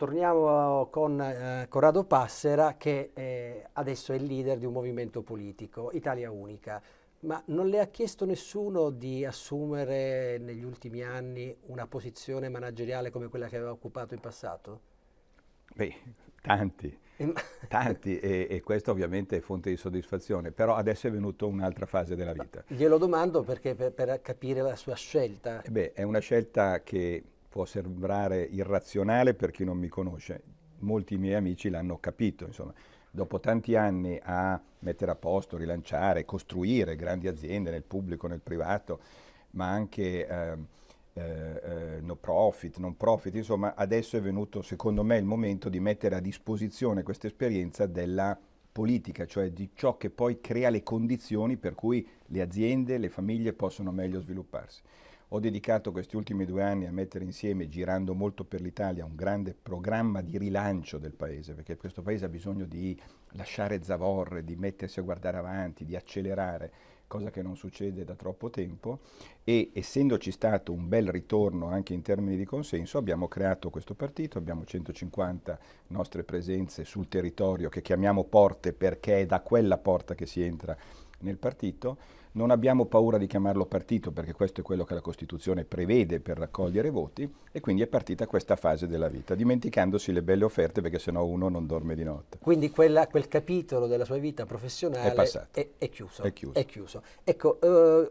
torniamo con eh, Corrado Passera che eh, adesso è il leader di un movimento politico, Italia Unica. Ma non le ha chiesto nessuno di assumere negli ultimi anni una posizione manageriale come quella che aveva occupato in passato? Beh, tanti, tanti e, e, questo ovviamente è fonte di soddisfazione, però adesso è venuta un'altra fase della vita. Glielo domando perché per, per capire la sua scelta. Eh beh, è una scelta che può sembrare irrazionale per chi non mi conosce, molti miei amici l'hanno capito, insomma. Dopo tanti anni a mettere a posto, rilanciare, costruire grandi aziende nel pubblico, nel privato, ma anche ehm, eh, eh, no profit, non profit, insomma, adesso è venuto secondo me il momento di mettere a disposizione questa esperienza della politica, cioè di ciò che poi crea le condizioni per cui le aziende, le famiglie possono meglio svilupparsi. Ho dedicato questi ultimi due anni a mettere insieme, girando molto per l'Italia, un grande programma di rilancio del paese, perché questo paese ha bisogno di lasciare zavorre, di mettersi a guardare avanti, di accelerare, cosa che non succede da troppo tempo. E essendoci stato un bel ritorno anche in termini di consenso, abbiamo creato questo partito, abbiamo 150 nostre presenze sul territorio che chiamiamo porte perché è da quella porta che si entra nel partito, non abbiamo paura di chiamarlo partito perché questo è quello che la Costituzione prevede per raccogliere voti e quindi è partita questa fase della vita, dimenticandosi le belle offerte perché sennò uno non dorme di notte. Quindi quella, quel capitolo della sua vita professionale è, è, è, chiuso, è chiuso. È chiuso. Ecco, eh,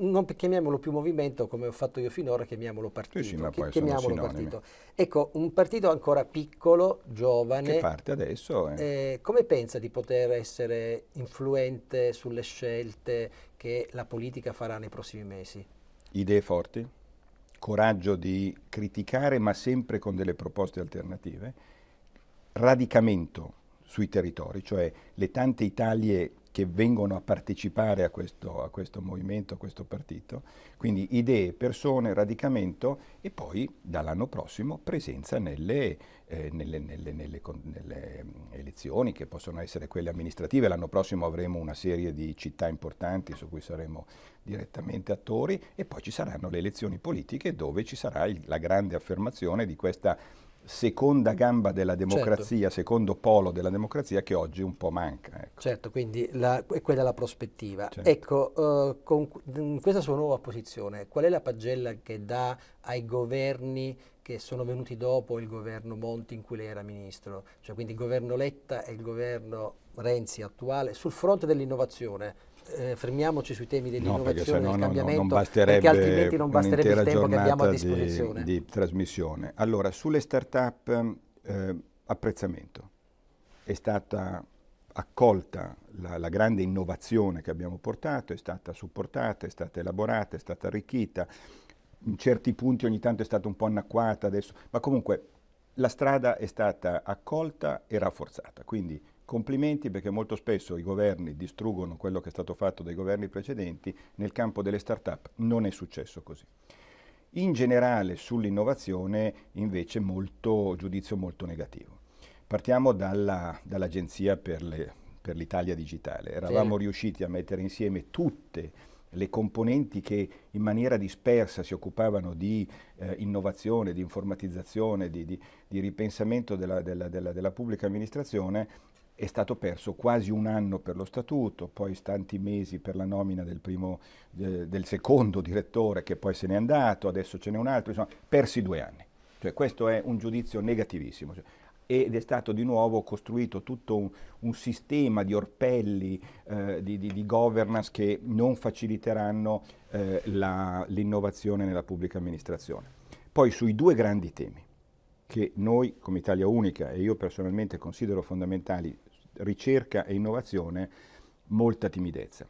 non chiamiamolo più movimento come ho fatto io finora, chiamiamolo partito. Sì, sì, ma poi chiamiamolo partito. Ecco, un partito ancora piccolo, giovane. Che parte adesso. Eh. Eh, come pensa di poter essere influente sulle scelte che la politica farà nei prossimi mesi? Idee forti, coraggio di criticare, ma sempre con delle proposte alternative, radicamento sui territori, cioè le tante Italie che vengono a partecipare a questo, a questo, movimento, a questo partito. Quindi idee, persone, radicamento e poi dall'anno prossimo presenza nelle, eh, nelle, nelle, nelle, mm, elezioni che possono essere quelle amministrative. L'anno prossimo avremo una serie di città importanti su cui saremo direttamente attori e poi ci saranno le elezioni politiche dove ci sarà il, la grande affermazione di questa seconda gamba della certo. democrazia, certo. secondo polo della democrazia che oggi un po' manca. Ecco. Certo, quindi la, è quella la prospettiva. Certo. Ecco, uh, con, questa sua nuova posizione, qual è la pagella che dà ai governi che sono venuti dopo il governo Monti in cui lei era ministro? Cioè quindi il governo Letta e il governo Renzi attuale sul fronte dell'innovazione? eh, fermiamoci sui temi dell'innovazione, no, del cambiamento, no, perché altrimenti non basterebbe il tempo che abbiamo a disposizione. Di, di trasmissione. Allora, sulle start-up, eh, apprezzamento. È stata accolta la, la, grande innovazione che abbiamo portato, è stata supportata, è stata elaborata, è stata arricchita, in certi punti ogni tanto è stata un po' annacquata adesso, ma comunque la strada è stata accolta e rafforzata, quindi Complimenti perché molto spesso i governi distruggono quello che è stato fatto dai governi precedenti, nel campo delle start-up non è successo così. In generale sull'innovazione invece molto, giudizio molto negativo. Partiamo dall'Agenzia dall per l'Italia Digitale. Eravamo sì. riusciti a mettere insieme tutte le componenti che in maniera dispersa si occupavano di eh, innovazione, di informatizzazione, di, di, di ripensamento della, della, della, della, pubblica amministrazione è stato perso quasi un anno per lo statuto, poi tanti mesi per la nomina del, primo, de, del secondo direttore che poi se n'è andato, adesso ce n'è un altro, insomma, persi due anni. Cioè, questo è un giudizio negativissimo. Cioè, ed è stato di nuovo costruito tutto un, un sistema di orpelli eh, di, di, di, governance che non faciliteranno eh, la, l'innovazione nella pubblica amministrazione. Poi sui due grandi temi che noi come Italia Unica e io personalmente considero fondamentali ricerca e innovazione molta timidezza.